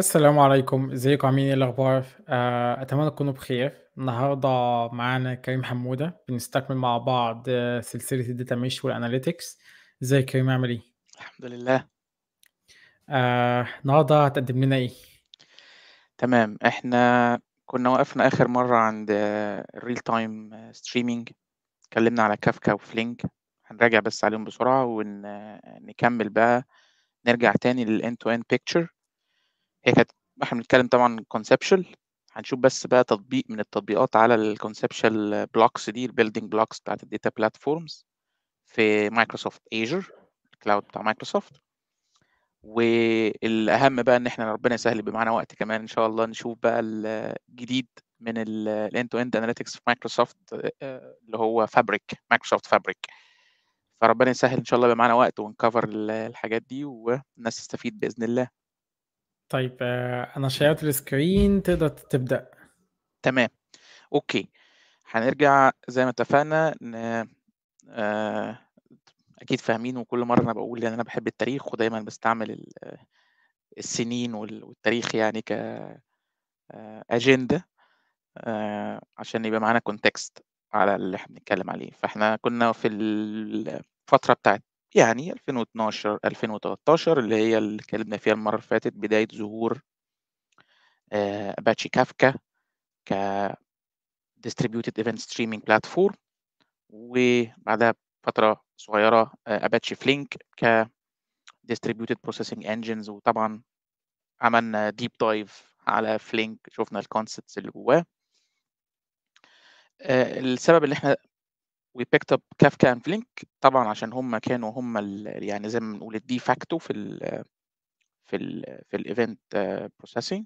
السلام عليكم ازيكم عاملين ايه الاخبار آه، اتمنى تكونوا بخير النهارده معانا كريم حموده بنستكمل مع بعض آه، سلسله الداتا ميش والاناليتكس ازيك كريم عامل ايه الحمد لله آه، النهارده هتقدم لنا ايه تمام احنا كنا وقفنا اخر مره عند الريل تايم ستريمينج اتكلمنا على كافكا وفلينك هنراجع بس عليهم بسرعه ونكمل آه، بقى نرجع تاني للان تو ان بيكتشر هي كانت احنا بنتكلم طبعا كونسبشوال هنشوف بس بقى تطبيق من التطبيقات على الكونسبشوال بلوكس دي building بلوكس بتاعت الداتا بلاتفورمز في مايكروسوفت ايجر الكلاود بتاع مايكروسوفت والاهم بقى ان احنا ربنا يسهل يبقى معانا وقت كمان ان شاء الله نشوف بقى الجديد من الاند تو اند اناليتكس في مايكروسوفت آه، اللي هو فابريك مايكروسوفت فابريك فربنا يسهل ان شاء الله يبقى معانا وقت ونكفر الحاجات دي والناس تستفيد باذن الله طيب آه، انا شيرت السكرين تقدر تبدا تمام اوكي هنرجع زي ما اتفقنا ان آه، اكيد فاهمين وكل مره انا بقول ان انا بحب التاريخ ودايما بستعمل السنين والتاريخ يعني ك آه، اجنده عشان يبقى معانا كونتكست على اللي احنا بنتكلم عليه فاحنا كنا في الفتره بتاعت يعني 2012 2013 اللي هي اللي اتكلمنا فيها المرة اللي فاتت بداية ظهور أباتشي آه، كافكا ك distributed event streaming platform وبعدها فترة صغيرة أباتشي آه، فلينك ك distributed processing engines وطبعا عملنا ديب دايف على فلينك شفنا الكونسبتس اللي جواه آه، السبب اللي احنا we picked up كافكا and فلينك طبعا عشان هم كانوا هم يعني زي ما بنقول الدي فاكتو في الـ في الـ في الايفنت آه، بروسيسنج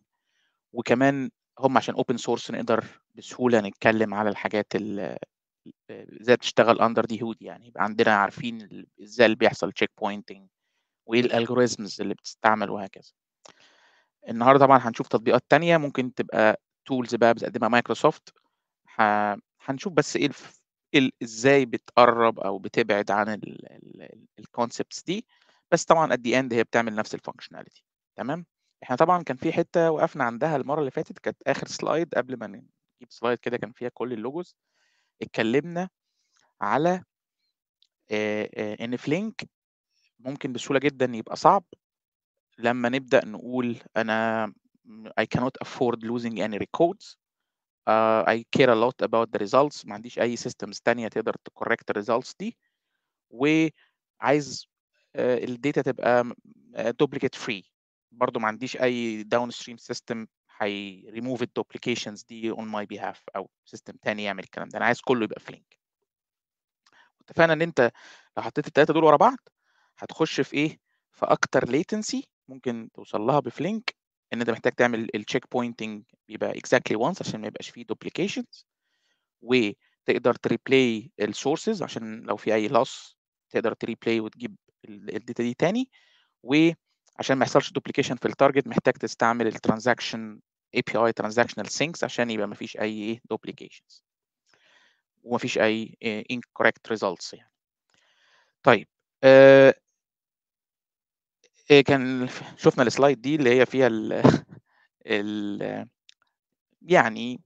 وكمان هم عشان اوبن سورس نقدر بسهوله نتكلم على الحاجات آه، ازاي بتشتغل اندر دي هود يعني يبقى عندنا عارفين ازاي اللي بيحصل تشيك بوينتنج وايه الالجوريزمز اللي بتستعمل وهكذا النهارده طبعا هنشوف تطبيقات تانية ممكن تبقى تولز بقى بتقدمها مايكروسوفت هنشوف بس ايه ال ازاي بتقرب او بتبعد عن الكونسبتس دي بس طبعا ات دي اند هي بتعمل نفس الفانكشناليتي تمام احنا طبعا كان في حته وقفنا عندها المره اللي فاتت كانت اخر سلايد قبل ما نجيب سلايد كده كان فيها كل اللوجوز اتكلمنا على ان فلينك ممكن بسهوله جدا يبقى صعب لما نبدا نقول انا I cannot afford losing any records آه، I care a lot about the results ما عنديش اي systems تانية تقدر to correct the results دي وعايز آه، الداتا تبقى آه، duplicate free برضو ما عنديش اي downstream system هي هي ريموف الدوبليكيشنز دي اون ماي بيهاف او سيستم تاني يعمل الكلام ده انا عايز كله يبقى في link اتفقنا ان انت لو حطيت التلاتة دول ورا بعض هتخش في ايه في اكتر ليتنسي ممكن توصل لها بفلينك ان انت محتاج تعمل التشيك بوينتنج يبقى اكزاكتلي وانس عشان ما يبقاش فيه دوبليكيشنز وتقدر تريبلاي السورسز عشان لو في اي لوس تقدر تريبلاي وتجيب الداتا دي تاني وعشان ما يحصلش دوبليكيشن في التارجت محتاج تستعمل الترانزاكشن اي بي اي ترانزاكشنال سينكس عشان يبقى ما فيش اي ايه دوبليكيشنز وما فيش اي آه، incorrect results يعني طيب آه إيه كان شفنا السلايد دي اللي هي فيها ال ال يعني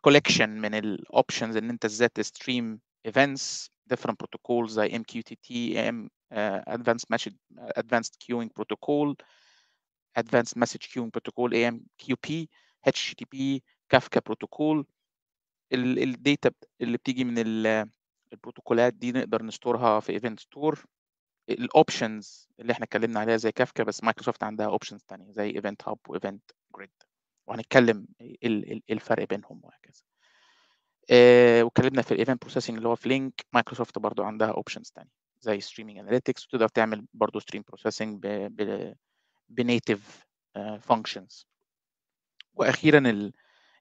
كولكشن من الاوبشنز ان انت ازاي تستريم ايفنتس different protocols زي MQTT, M, uh, advanced message, advanced queuing protocol, advanced message queuing protocol, AMQP, HTTP, كافكا بروتوكول الداتا اللي بتيجي من البروتوكولات دي نقدر نستورها في Event Store. الاوبشنز اللي احنا اتكلمنا عليها زي كافكا بس مايكروسوفت عندها اوبشنز ثانيه زي ايفنت هاب وايفنت جريد وهنتكلم الفرق بينهم وهكذا آه، واتكلمنا في الايفنت بروسيسنج اللي هو في لينك مايكروسوفت برضو عندها اوبشنز ثانيه زي ستريمينج اناليتكس وتقدر تعمل برضو ستريم بروسيسنج بنيتيف فانكشنز واخيرا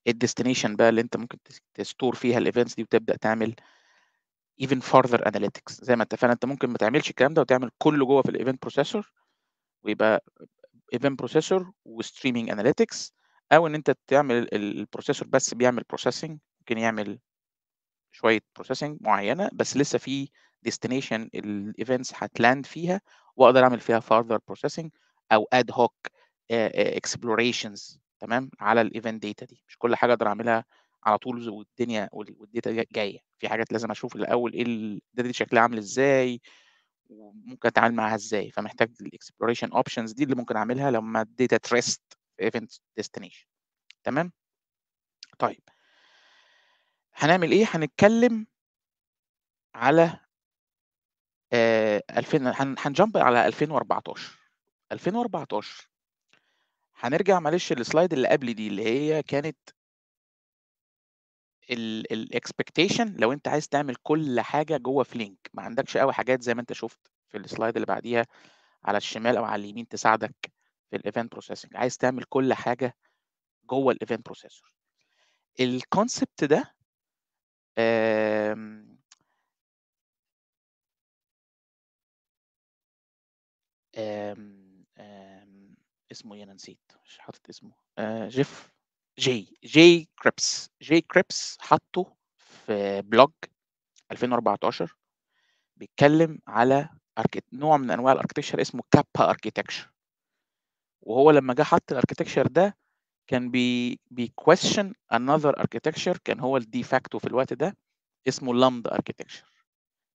الديستنيشن بقى اللي انت ممكن تستور فيها الايفنتس دي وتبدا تعمل even further analytics زي ما اتفقنا انت ممكن ما تعملش الكلام ده وتعمل كله جوه في الايفنت بروسيسور ويبقى ايفنت بروسيسور وستريمينج اناليتكس او ان انت تعمل البروسيسور بس بيعمل بروسيسنج ممكن يعمل شويه بروسيسنج معينه بس لسه في ديستنيشن الايفنتس هتلاند فيها واقدر اعمل فيها further بروسيسنج او اد هوك اكسبلوريشنز تمام على الايفنت داتا دي مش كل حاجه اقدر اعملها على طول والدنيا والداتا جايه في حاجات لازم اشوف الاول ايه الداتا دي شكلها عامل ازاي وممكن اتعامل معاها ازاي فمحتاج الاكسبلوريشن اوبشنز دي اللي ممكن اعملها لما الداتا تريست ايفنت ديستنيشن تمام طيب هنعمل ايه هنتكلم على 2000 آه هنجمب على 2014 2014 هنرجع معلش للسلايد اللي قبل دي اللي هي كانت الاكسبكتيشن لو انت عايز تعمل كل حاجه جوه فلينك ما عندكش قوي حاجات زي ما انت شفت في السلايد اللي بعديها على الشمال او على اليمين تساعدك في الايفنت بروسيسنج عايز تعمل كل حاجه جوه الايفنت بروسيسور الكونسبت ده آمم، آمم، آمم، اسمه ايه انا نسيت مش حاطط اسمه آه، جيف جي جي كريبس جي كريبس حطه في بلوج 2014 بيتكلم على نوع من انواع الاركتكشر اسمه كابا اركتكشر وهو لما جه حط الاركتكشر ده كان بي كويشن انذر اركتكشر كان هو الديفاكتو في الوقت ده اسمه لامدا اركتكشر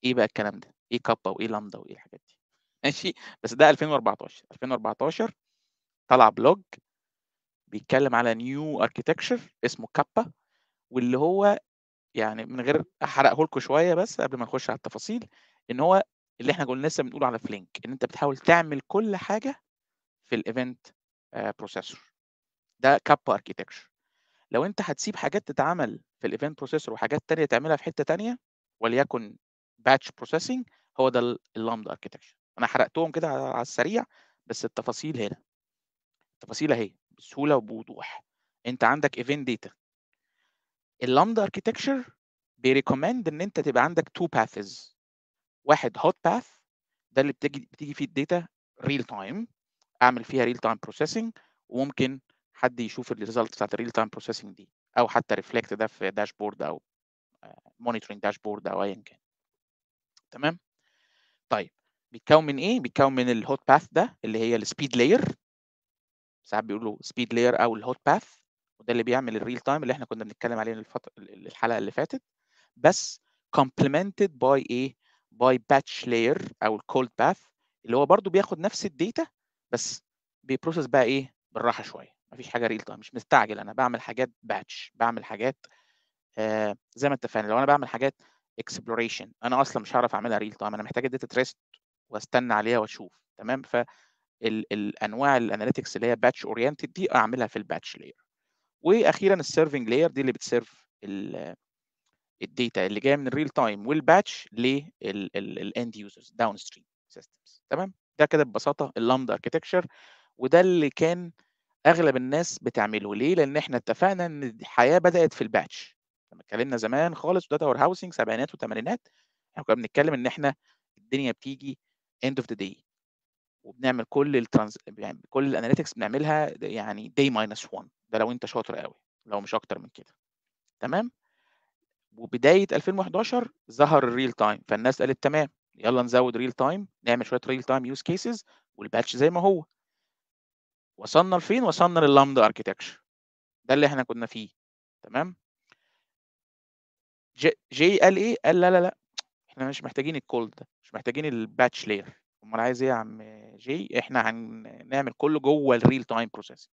ايه بقى الكلام ده ايه كابا وايه لامدا وايه الحاجات دي ماشي بس ده 2014 2014 طلع بلوج بيتكلم على نيو اركيتكشر اسمه كابا واللي هو يعني من غير احرقه لكم شويه بس قبل ما نخش على التفاصيل ان هو اللي احنا قلنا لسه بنقوله على فلينك ان انت بتحاول تعمل كل حاجه في الايفنت آه، بروسيسور ده كابا اركيتكشر لو انت هتسيب حاجات تتعمل في الايفنت بروسيسور وحاجات تانية تعملها في حته تانية وليكن باتش بروسيسنج هو ده اللامدا اركيتكشر انا حرقتهم كده على السريع بس التفاصيل هنا التفاصيل اهي بسهوله وبوضوح انت عندك ايفنت داتا اللامدا اركيتكتشر بيريكومند ان انت تبقى عندك تو باثز واحد هوت باث ده اللي بتيجي بتيجي فيه الداتا ريل تايم اعمل فيها ريل تايم بروسيسنج وممكن حد يشوف الريزلت بتاعت الريل تايم بروسيسنج دي او حتى ريفلكت ده في داشبورد او مونيتورنج آه، داشبورد او ايا كان تمام طيب بيتكون من ايه بيتكون من الهوت باث ده اللي هي السبيد لاير ساعات بيقولوا سبيد لاير او الهوت باث وده اللي بيعمل الريل تايم اللي احنا كنا بنتكلم عليه الفتر... الحلقه اللي فاتت بس complemented باي ايه باي باتش لاير او الكولد باث اللي هو برضو بياخد نفس الداتا بس بيبروسس بقى ايه بالراحه شويه مفيش حاجه ريل تايم مش مستعجل انا بعمل حاجات باتش بعمل حاجات آه زي ما اتفقنا لو انا بعمل حاجات اكسبلوريشن انا اصلا مش هعرف اعملها ريل تايم انا محتاج الداتا تريست واستنى عليها واشوف تمام ف الانواع الاناليتكس اللي هي باتش اورينتد دي اعملها في الباتش لاير واخيرا السيرفنج لاير دي اللي بتسيرف الداتا اللي جايه من الريل تايم والباتش للاند يوزرز داون ستريم سيستمز تمام ده كده ببساطه اللامدا اركتكشر وده اللي كان اغلب الناس بتعمله ليه لان احنا اتفقنا ان الحياه بدات في الباتش لما اتكلمنا زمان خالص وداتا وير هاوسنج سبعينات وثمانينات احنا كنا بنتكلم ان احنا الدنيا بتيجي end of the day وبنعمل كل الترانز يعني كل الاناليتكس بنعملها يعني دي ماينس 1 ده لو انت شاطر قوي لو مش اكتر من كده تمام وبدايه 2011 ظهر الريل تايم فالناس قالت تمام يلا نزود ريل تايم نعمل شويه ريل تايم يوز كيسز والباتش زي ما هو وصلنا لفين وصلنا لللامدا اركيتكشر ده اللي احنا كنا فيه تمام جي, جي قال ايه قال لا لا لا احنا مش محتاجين الكولد ده مش محتاجين الباتش لير امال عايز ايه يا عم جي احنا هنعمل كله جوه الريل تايم بروسيسنج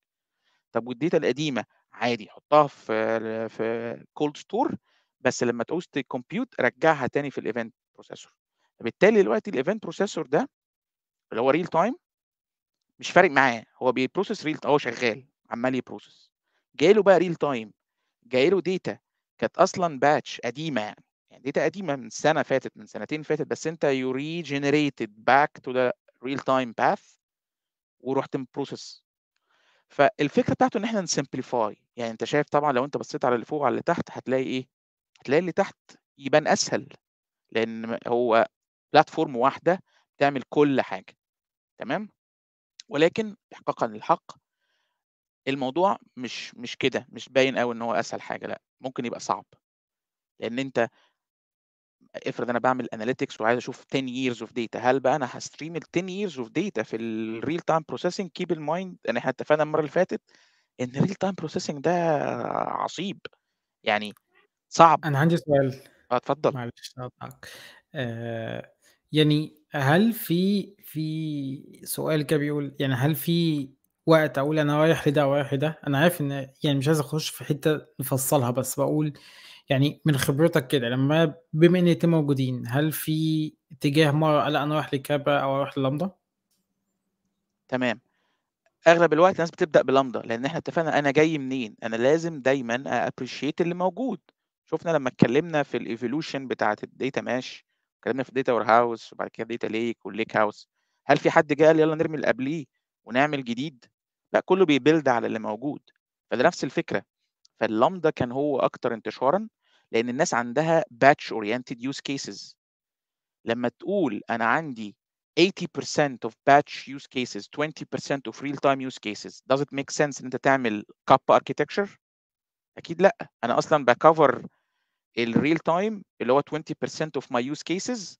طب والديتا القديمه عادي حطها في في كولد ستور بس لما تعوز تكمبيوت رجعها تاني في الايفنت بروسيسور فبالتالي دلوقتي الايفنت بروسيسور ده اللي هو ريل تايم مش فارق معاه هو بيبروسس ريل هو شغال عمال يبروسس جاي له بقى ريل تايم جاي له ديتا كانت اصلا باتش قديمه يعني يعني داتا قديمه من سنه فاتت من سنتين فاتت بس انت يو ريجنريتد باك تو ذا ريل تايم باث ورحت بروسيس فالفكره بتاعته ان احنا نسمبليفاي يعني انت شايف طبعا لو انت بصيت على اللي فوق وعلى اللي تحت هتلاقي ايه هتلاقي اللي تحت يبان اسهل لان هو بلاتفورم واحده بتعمل كل حاجه تمام ولكن احقاقا للحق الموضوع مش مش كده مش باين قوي ان هو اسهل حاجه لا ممكن يبقى صعب لان انت افرض انا بعمل اناليتكس وعايز اشوف 10 years of data هل بقى انا هستريم ال 10 years of data في الريل تايم بروسيسنج كيب ان مايند ان احنا اتفقنا المره اللي فاتت ان الريل تايم بروسيسنج ده عصيب يعني صعب انا عندي سؤال اه اتفضل معلش اقطعك آه يعني هل في في سؤال كده بيقول يعني هل في وقت اقول انا رايح لده ورايح لده انا عارف ان يعني مش عايز اخش في حته نفصلها بس بقول يعني من خبرتك كده لما بما ان انتم موجودين هل في اتجاه مرة لا انا اروح لكابا او اروح للامدا؟ تمام اغلب الوقت الناس بتبدا بلامدا لان احنا اتفقنا انا جاي منين انا لازم دايما ابريشيت اللي موجود شفنا لما اتكلمنا في الايفولوشن بتاعه الداتا ماش اتكلمنا في الداتا وير هاوس وبعد كده داتا ليك والليك هاوس هل في حد جه قال يلا نرمي اللي قبليه ونعمل جديد لا كله بيبلد على اللي موجود فده نفس الفكره فاللامدا كان هو اكتر انتشارا لان الناس عندها باتش اورينتد يوز كيسز لما تقول انا عندي 80% of batch use cases 20% of real time use cases does it make sense ان انت تعمل كاب architecture اكيد لا انا اصلا بكفر الريل تايم اللي هو 20% of my use cases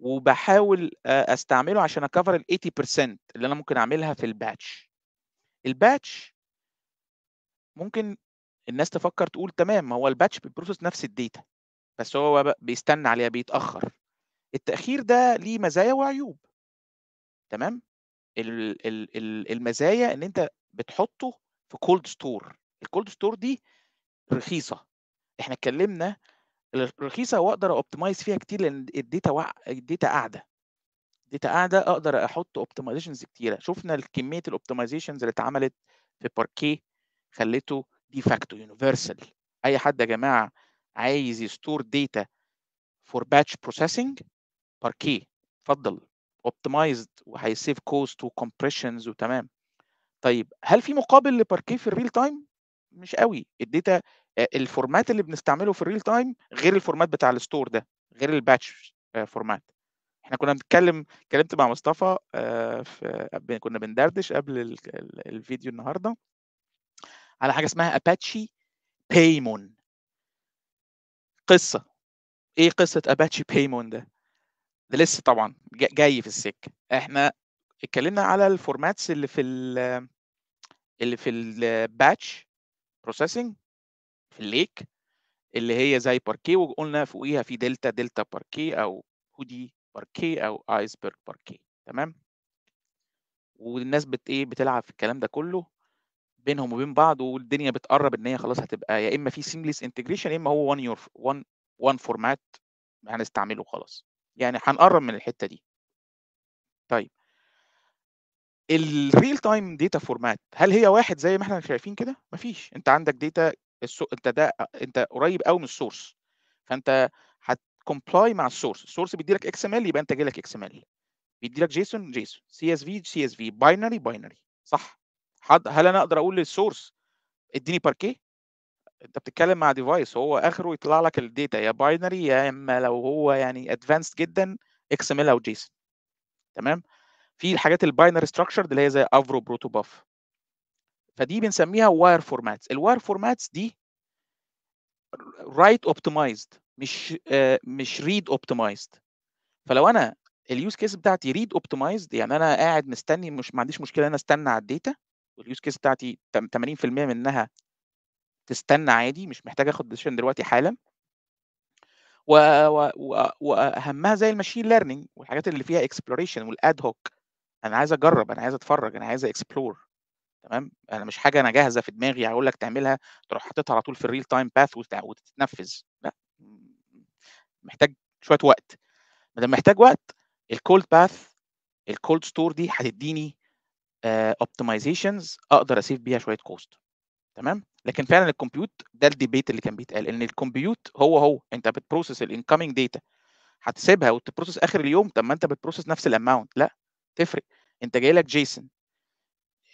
وبحاول استعمله عشان اكفر ال 80% اللي انا ممكن اعملها في الباتش الباتش ممكن الناس تفكر تقول تمام هو الباتش بيبروسس نفس الداتا بس هو بيستنى عليها بيتاخر التاخير ده ليه مزايا وعيوب تمام المزايا ان انت بتحطه في كولد ستور الكولد ستور دي رخيصه احنا اتكلمنا رخيصه واقدر اوبتمايز فيها كتير لان الداتا وع... الداتا قاعده الداتا قاعده اقدر احط اوبتمايزيشنز كتيره شفنا كميه الاوبتمايزيشنز اللي اتعملت في باركيه خليته دي فاكتو يونيفرسال اي حد يا جماعه عايز يستور داتا فور باتش بروسيسنج باركيه اتفضل اوبتمايزد وهيسيف كوست وكمبريشنز وتمام طيب هل في مقابل لباركيه في الريل تايم مش قوي الداتا الفورمات اللي بنستعمله في الريل تايم غير الفورمات بتاع الستور ده غير الباتش اه, فورمات احنا كنا بنتكلم اتكلمت مع مصطفى اه، في كنا بندردش قبل الفيديو النهارده على حاجه اسمها اباتشي بايمون قصه ايه قصه اباتشي بايمون ده ده لسه طبعا جاي في السكه احنا اتكلمنا على الفورماتس اللي في الـ اللي في الباتش بروسيسنج في الليك اللي هي زي باركيه وقلنا فوقيها في دلتا دلتا باركيه او هودي باركيه او ايسبرغ باركيه تمام والناس بت ايه بتلعب في الكلام ده كله بينهم وبين بعض والدنيا بتقرب ان هي خلاص هتبقى يا اما في سيمليس انتجريشن يا اما هو وان يور وان وان فورمات هنستعمله خلاص يعني هنقرب من الحته دي طيب الريل تايم داتا فورمات هل هي واحد زي ما احنا شايفين كده مفيش انت عندك داتا السو... انت ده انت قريب قوي من السورس فانت هتكمبلاي مع السورس السورس بيدي لك اكس ام ال يبقى انت جاي لك اكس ام ال بيدي لك جيسون جيسون سي اس في سي اس في باينري باينري صح حد هل انا اقدر اقول للسورس اديني باركيه انت بتتكلم مع ديفايس هو اخره يطلع لك الداتا يا باينري يا اما لو هو يعني ادفانسد جدا اكس ام ال او جيسون تمام في الحاجات الباينري ستراكشر اللي هي زي افرو بروتو باف فدي بنسميها واير فورماتس الواير فورماتس دي رايت اوبتمايزد مش آه مش ريد اوبتمايزد فلو انا اليوز كيس بتاعتي ريد اوبتمايزد يعني انا قاعد مستني مش ما عنديش مشكله انا استنى على الداتا اليوز كيس بتاعتي 80% منها تستنى عادي مش محتاج اخد ديسيشن دلوقتي حالا و... و... و... واهمها زي الماشين ليرنينج والحاجات اللي فيها اكسبلوريشن والاد هوك انا عايز اجرب انا عايز اتفرج انا عايز اكسبلور تمام انا مش حاجه انا جاهزه في دماغي هقول لك تعملها تروح حاططها على طول في الريل تايم باث وتتنفذ لا محتاج شويه وقت ما دام محتاج وقت الكولد باث الكولد ستور دي هتديني اوبتمايزيشنز آه، اقدر اسيف بيها شويه كوست تمام لكن فعلا الكمبيوت ده الديبيت اللي كان بيتقال ان الكمبيوت هو هو انت بتبروسس الانكمينج داتا هتسيبها وتبروسس اخر اليوم طب ما انت بتبروسس نفس الاماونت لا تفرق انت جاي لك جيسون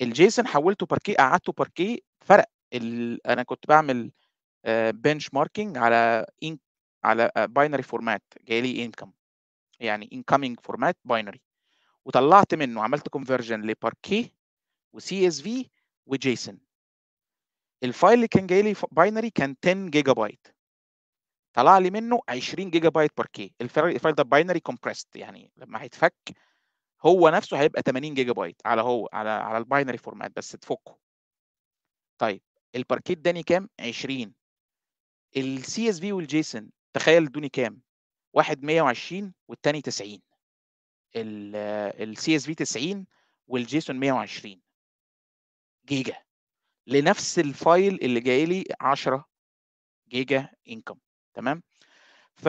الجيسون حولته باركيه قعدته باركيه فرق ال... انا كنت بعمل بنش آه، ماركينج على إن... على باينري آه، فورمات جاي لي انكم يعني انكمينج فورمات باينري وطلعت منه عملت كونفرجن لباركيه وسي اس في وجيسون الفايل اللي كان جاي لي باينري كان 10 جيجا بايت طلع لي منه 20 جيجا بايت باركيه الفايل ده باينري كومبريست يعني لما هيتفك هو نفسه هيبقى 80 جيجا بايت على هو على على الباينري فورمات بس تفكه طيب الباركيه اداني كام 20 السي اس في والجيسون تخيل ادوني كام واحد 120 والتاني 90 السي اس في 90 والجيسون 120 جيجا لنفس الفايل اللي جاي لي 10 جيجا انكم تمام ف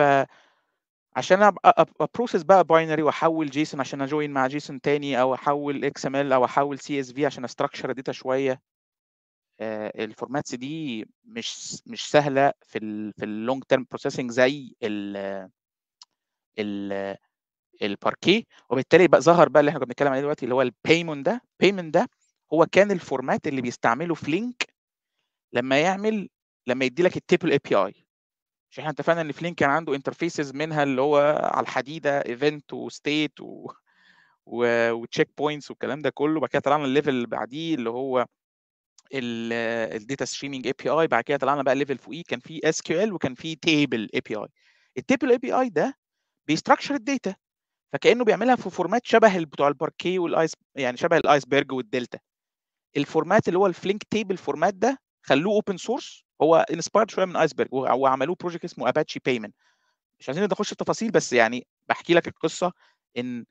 عشان ابقى بروسس بقى باينري واحول جيسون عشان اجوين مع جيسون تاني او احول اكس ام ال او احول سي اس في عشان استراكشر الداتا شويه آه، الفورماتس دي مش مش سهله في الـ في اللونج تيرم بروسيسنج زي ال ال الباركي وبالتالي بقى ظهر بقى اللي احنا كنا بنتكلم عليه دلوقتي اللي هو البيمون ده البيمون ده هو كان الفورمات اللي بيستعمله فلينك لما يعمل لما يدي لك التيبل اي بي اي مش احنا اتفقنا ان فلينك كان عنده انترفيسز منها اللي هو على الحديده ايفنت وستيت و... و... وتشيك بوينتس والكلام ده كله بعد كده طلعنا الليفل اللي بعديه اللي هو الداتا ستريمينج اي بي اي بعد كده طلعنا بقى ليفل فوقيه كان في اس كيو ال وكان في تيبل اي بي اي التيبل اي بي اي ده بيستراكشر الداتا فكانه بيعملها في فورمات شبه بتوع الباركيه والايس يعني شبه الايسبرج والدلتا الفورمات اللي هو الفلينك تيبل فورمات ده خلوه اوبن سورس هو انسبايرد شويه من ايسبرج وعملوه بروجكت اسمه اباتشي بايمنت مش عايزين نخش في تفاصيل بس يعني بحكي لك القصه ان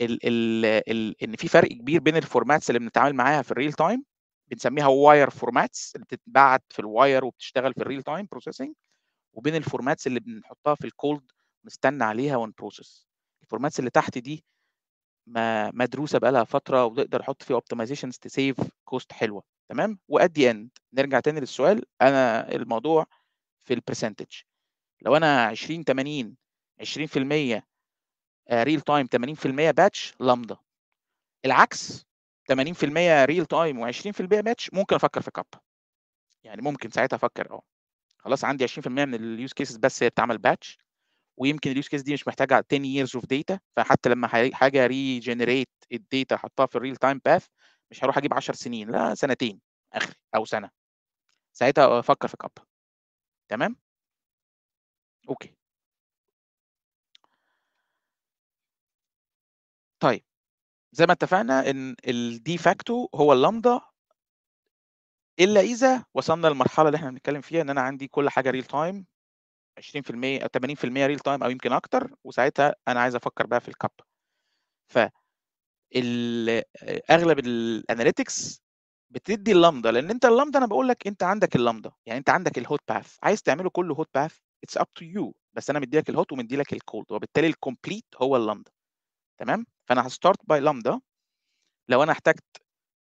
ال ال ال ان في فرق كبير بين الفورماتس اللي بنتعامل معاها في الريل تايم بنسميها واير فورماتس اللي بتتبعت في الواير وبتشتغل في الريل تايم بروسيسنج وبين الفورماتس اللي بنحطها في الكولد نستنى عليها ونبروسس الفورماتس اللي تحت دي ما مدروسه بقالها فتره وتقدر احط فيها اوبتمايزيشنز تسيف كوست حلوه تمام وات دي اند نرجع تاني للسؤال انا الموضوع في البرسنتج لو انا 20 80 20% ريل تايم 80% باتش لامدا العكس 80% ريل تايم و20% باتش ممكن افكر في كاب يعني ممكن ساعتها افكر اه خلاص عندي 20% من اليوز كيسز بس هي بتعمل باتش ويمكن اليوز كيس دي مش محتاجه 10 years اوف data فحتى لما حاجه ريجنريت الداتا احطها في الريل تايم باث مش هروح اجيب 10 سنين لا سنتين اخر او سنه ساعتها افكر في كابا تمام اوكي طيب زي ما اتفقنا ان الدي فاكتو هو اللامدا الا اذا وصلنا للمرحله اللي احنا بنتكلم فيها ان انا عندي كل حاجه ريل تايم 20% او 80% ريل تايم او يمكن اكتر وساعتها انا عايز افكر بقى في الكاب ف اغلب الاناليتكس بتدي اللامدا لان انت اللامدا انا بقول لك انت عندك اللامدا يعني انت عندك الهوت باث عايز تعمله كله هوت باث اتس اب تو يو بس انا مديلك الهوت ومديلك الكولد وبالتالي الكومبليت هو اللامدا تمام فانا هستارت باي لامدا لو انا احتجت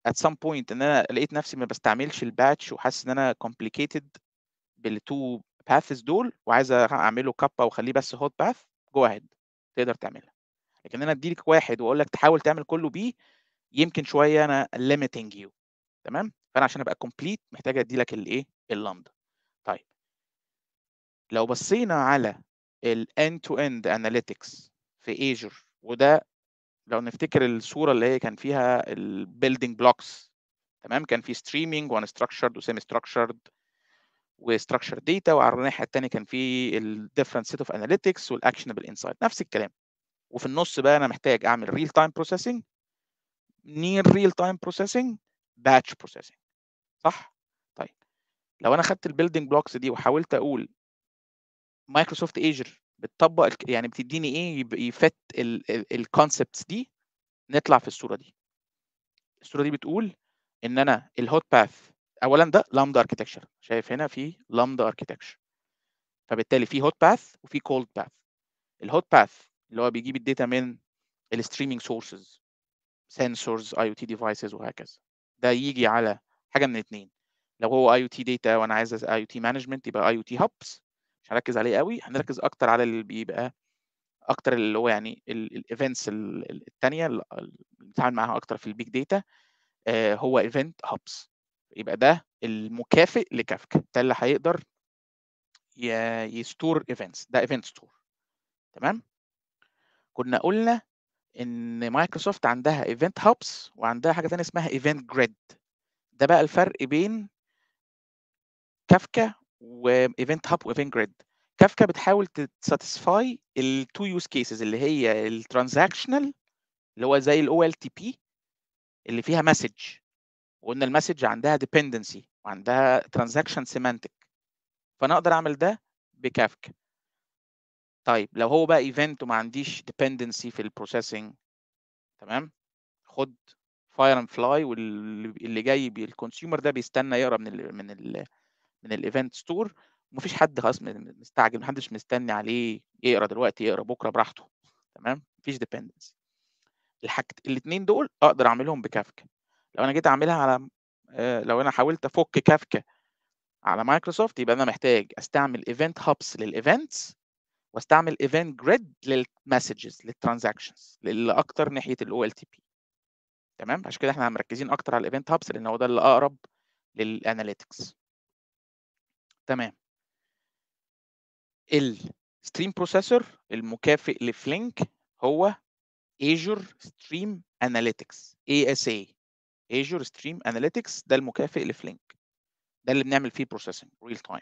at some point ان انا لقيت نفسي ما بستعملش الباتش وحاسس ان انا complicated بالتو باثز دول وعايز اعمله كابا واخليه بس هوت باث جو اهيد تقدر تعملها لكن انا اديلك واحد واقول لك تحاول تعمل كله بيه يمكن شويه انا ليميتنج يو تمام فانا عشان ابقى كومبليت محتاج اديلك الايه اللامدا طيب لو بصينا على الان تو اند اناليتكس في ايجر وده لو نفتكر الصوره اللي هي كان فيها البيلدينج بلوكس تمام كان في ستريمينج وان ستراكشرد وسيمي ستراكشرد وستراكشر داتا وعلى الناحيه الثانيه كان في الديفرنت سيت اوف اناليتكس والاكشنبل انسايت نفس الكلام وفي النص بقى انا محتاج اعمل ريل تايم بروسيسنج نير ريل تايم بروسيسنج باتش بروسيسنج صح طيب لو انا خدت البيلدنج بلوكس دي وحاولت اقول مايكروسوفت ايجر بتطبق يعني بتديني ايه يفت الكونسبتس دي نطلع في الصوره دي الصوره دي بتقول ان انا الهوت باث اولا ده لامدا اركيتكشر شايف هنا في لامدا اركيتكشر فبالتالي في هوت باث وفي كولد باث الهوت باث اللي هو بيجيب الداتا من الستريمينج سورسز سنسورز اي او تي ديفايسز وهكذا ده يجي على حاجه من الاثنين لو هو اي او تي داتا وانا عايز اي او تي مانجمنت يبقى اي او تي هابس مش هركز عليه قوي هنركز اكتر على اللي بيبقى اكتر اللي هو يعني الايفنتس الثانيه اللي بنتعامل معاها اكتر في البيج داتا آه، هو ايفنت هابس يبقى ده المكافئ لكافكا ده اللي هيقدر يستور ايفنتس ده ايفنت ستور تمام كنا قلنا ان مايكروسوفت عندها ايفنت هابس وعندها حاجه ثانيه اسمها ايفنت جريد ده بقى الفرق بين كافكا وايفنت هاب وايفنت جريد كافكا بتحاول تساتسفاي التو يوز كيسز اللي هي الترانزاكشنال اللي هو زي الاو ال تي بي اللي فيها مسج وقلنا المسج عندها dependency وعندها transaction semantic فانا اقدر اعمل ده بكافكا طيب لو هو بقى ايفنت وما عنديش dependency في البروسيسنج تمام خد فاير اند فلاي واللي جاي الكونسيومر ده بيستنى يقرا من الـ من الـ من الايفنت ستور ومفيش حد خلاص مستعجل محدش مستني عليه يقرا دلوقتي يقرا بكره براحته تمام مفيش dependency الحاجتين الاثنين دول اقدر اعملهم بكافكا لو انا جيت اعملها على آه، لو انا حاولت افك كافكا على مايكروسوفت يبقى انا محتاج استعمل ايفنت هابس للايفنتس واستعمل ايفنت جريد للمسجز للترانزاكشنز اللي اكتر ناحيه الاو ال تي بي تمام عشان كده احنا مركزين اكتر على الايفنت هابس لان هو ده اللي اقرب للاناليتكس تمام الستريم بروسيسور المكافئ لفلينك هو ايجور ستريم اناليتكس اي اس اي Azure Stream Analytics ده المكافئ لفلينك ده اللي بنعمل فيه بروسيسنج ريل تايم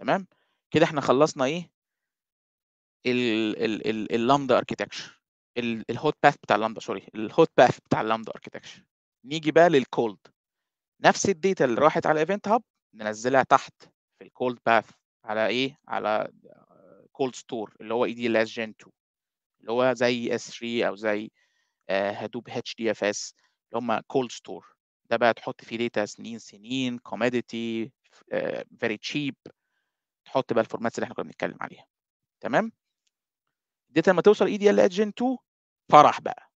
تمام كده احنا خلصنا ايه اللامدا اركيتكشر الهوت باث بتاع اللامدا سوري الهوت باث بتاع اللامدا اركيتكشر نيجي بقى للكولد نفس الداتا اللي راحت على ايفنت هاب ننزلها تحت في الكولد باث على ايه على كولد ستور اللي هو اي دي لاس 2 اللي هو زي اس 3 او زي هدوب اتش دي اف اس اللي هم كولد ستور ده بقى تحط فيه داتا سنين سنين كوميديتي فيري تشيب تحط بقى الفورماتس اللي احنا كنا بنتكلم عليها تمام الداتا لما توصل اي دي ال جين 2 فرح بقى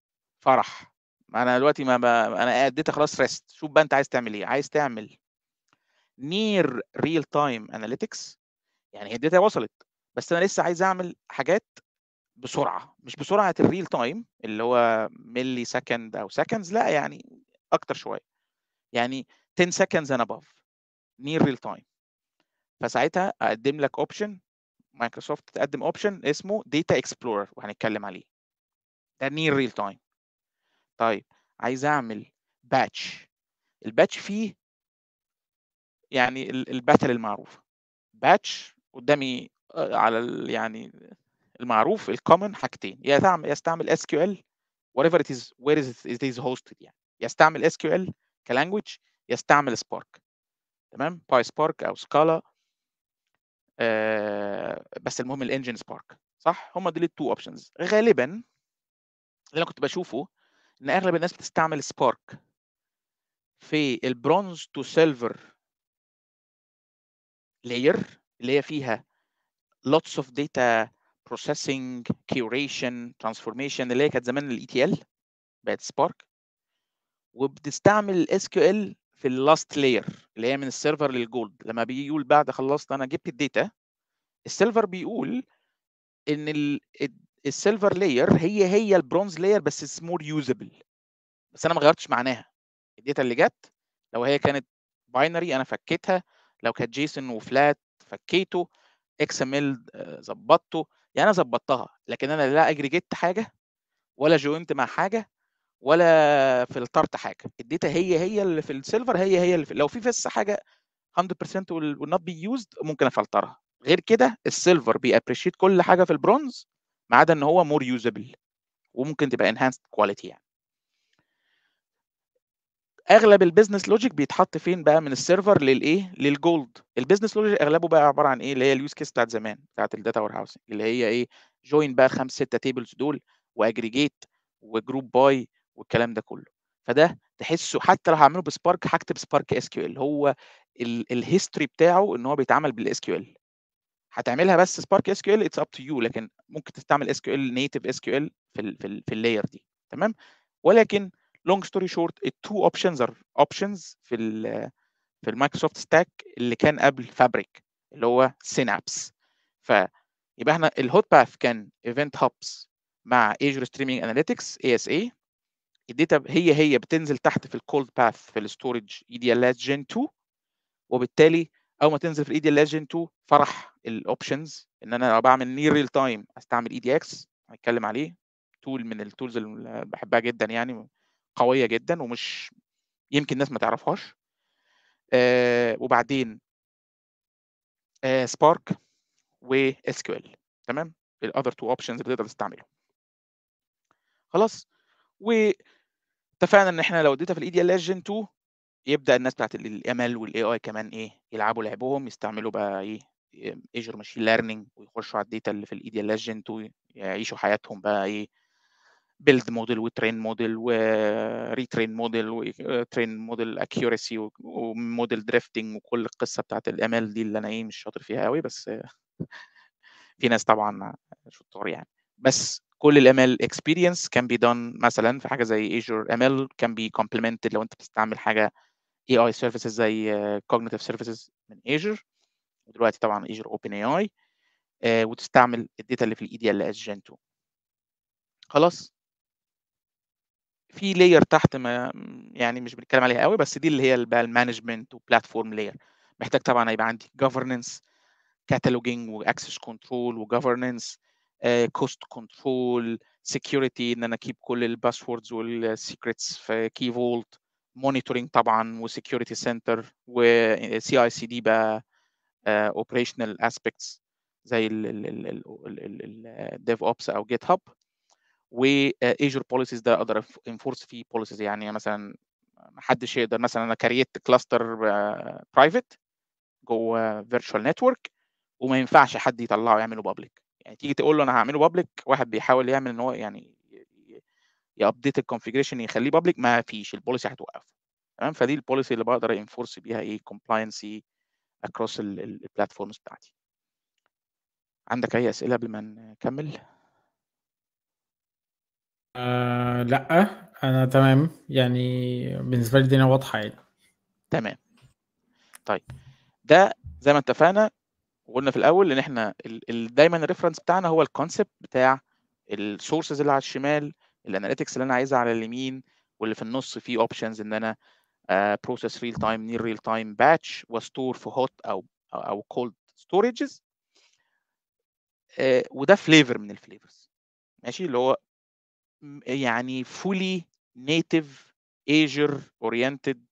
فرح ما انا دلوقتي ما, بقى انا اديتها خلاص ريست شوف بقى انت عايز تعمل ايه عايز تعمل نير ريل تايم اناليتكس يعني هي الداتا وصلت بس انا لسه عايز اعمل حاجات بسرعه مش بسرعه الريل تايم اللي هو ملي سكند او سكندز لا يعني اكتر شويه يعني 10 سكندز ان اباف نير ريل تايم فساعتها اقدم لك اوبشن مايكروسوفت تقدم اوبشن اسمه داتا اكسبلورر وهنتكلم عليه ده نير ريل تايم طيب عايز اعمل باتش الباتش فيه يعني الباتل المعروفه باتش قدامي آه، على يعني المعروف الكومن حاجتين يا يستعمل اس كيو ال whatever it is where is it, it is hosted يعني يستعمل اس كيو ال كلانجوج يستعمل سبارك تمام باي سبارك او سكالا آه بس المهم الانجن سبارك صح هما دول التو اوبشنز غالبا اللي انا كنت بشوفه ان اغلب الناس بتستعمل سبارك في البرونز تو سيلفر لاير اللي هي فيها lots of data بروسيسنج كيوريشن ترانسفورميشن اللي هي كانت زمان الاي تي ال e بقت سبارك وبتستعمل اس كيو ال في اللاست لاير اللي هي من السيرفر للجولد لما بيقول بعد خلصت انا جبت الداتا السيلفر بيقول ان السيلفر لاير هي هي البرونز لاير بس اتس مور يوزبل بس انا ما غيرتش معناها الداتا اللي جت لو هي كانت باينري انا فكيتها لو كانت جيسون وفلات فكيته اكس ام ال ظبطته يعني انا ظبطتها لكن انا لا اجريجيت حاجه ولا جوينت مع حاجه ولا فلترت حاجه الداتا هي هي اللي في السيلفر هي هي اللي في لو في فيس حاجه 100% will not be used ممكن افلترها غير كده السيلفر بيابريشيت كل حاجه في البرونز ما عدا ان هو مور يوزابل وممكن تبقى انهانسد كواليتي يعني اغلب البيزنس لوجيك بيتحط فين بقى من السيرفر للايه للجولد البيزنس لوجيك اغلبه بقى عباره عن ايه اللي هي اليوز كيس بتاعت زمان بتاعت الداتا وير هاوسنج اللي هي ايه جوين بقى خمس سته تيبلز دول واجريجيت وجروب باي والكلام ده كله فده تحسه حتى لو هعمله بسبارك هكتب سبارك اس كيو ال هو الهيستوري بتاعه ان هو بيتعمل بالاس كيو ال هتعملها بس سبارك اس كيو ال اتس اب تو يو لكن ممكن تستعمل اس كيو ال نيتف اس كيو ال في في, ال في اللاير دي تمام ولكن لونج ستوري شورت التو اوبشنز ار اوبشنز في الـ في المايكروسوفت ستاك اللي كان قبل فابريك اللي هو سينابس فيبقى احنا الهوت باث كان ايفنت هابس مع ايجر ستريمينج اناليتكس اي اس اي الداتا هي هي بتنزل تحت في الكولد باث في الاستورج اي دي ال اس جين 2 وبالتالي اول ما تنزل في الاي دي ال اس جين 2 فرح الاوبشنز ان انا لو بعمل نير ريل تايم استعمل اي دي اكس هنتكلم عليه تول من التولز اللي بحبها جدا يعني قويه جدا ومش يمكن الناس ما تعرفهاش آه وبعدين آه سبارك اس كيو ال تمام الاذر تو اوبشنز اللي تقدر تستعمله خلاص واتفقنا ان احنا لو اديتها في الاي دي ال جن e 2 يبدا الناس بتاعت الامل والاي اي كمان ايه يلعبوا لعبهم يستعملوا بقى ايه ايجر ماشين ليرنينج ويخشوا على الداتا اللي في الاي دي ال جن e 2 يعيشوا حياتهم بقى ايه بيلد موديل وترين موديل وريترين موديل وترين موديل اكيورسي وموديل دريفتنج وكل القصه بتاعت الامال دي اللي انا ايه مش شاطر فيها قوي بس في ناس طبعا شطار يعني بس كل الامال اكسبيرينس كان بي دون مثلا في حاجه زي ام ال كان بي كومبلمنتد لو انت بتستعمل حاجه اي اي سيرفيسز زي كوجنيتيف uh, سيرفيسز من ايجور ودلوقتي طبعا اوبن اي اي وتستعمل الداتا اللي في الاي دي ال اس جين 2 خلاص في لاير تحت ما يعني مش بنتكلم عليها قوي بس دي اللي هي بقى المانجمنت وبلاتفورم لاير محتاج طبعا يبقى عندي جفرنس كاتالوجينج واكسس كنترول وجفرنس كوست كنترول سكيورتي ان انا اكيب كل الباسوردز والسيكريتس في كي فولت مونيتورنج طبعا وسكيورتي سنتر وسي اي سي دي بقى اوبريشنال uh, اسبيكتس زي الديف اوبس او جيت هاب وايجر آه، بوليسيز ده اقدر انفورس فيه بوليسيز يعني مثلا ما حدش يقدر مثلا انا كريت كلاستر برايفت جوه فيرتشوال نتورك وما ينفعش حد يطلعه يعمله بابليك يعني تيجي تقول له انا هعمله بابليك واحد بيحاول يعمل ان هو يعني يابديت الكونفيجريشن يخليه بابليك ما فيش البوليسي هتوقف تمام فدي البوليسي اللي بقدر انفورس بيها ايه كومبلاينسي اكروس البلاتفورمز بتاعتي عندك اي اسئله قبل ما نكمل آه لا انا تمام يعني بالنسبه لي الدنيا واضحه يعني تمام طيب ده زي ما اتفقنا وقلنا في الاول ان احنا دايما الريفرنس بتاعنا هو الكونسبت بتاع السورسز اللي على الشمال الاناليتكس اللي انا عايزها على اليمين واللي في النص فيه اوبشنز ان انا بروسيس ريل تايم نير ريل تايم باتش وستور في هوت او او كولد ستورجز آه، وده فليفر من الفليفرز ماشي اللي هو يعني فولي نيتيف ايجر اورينتد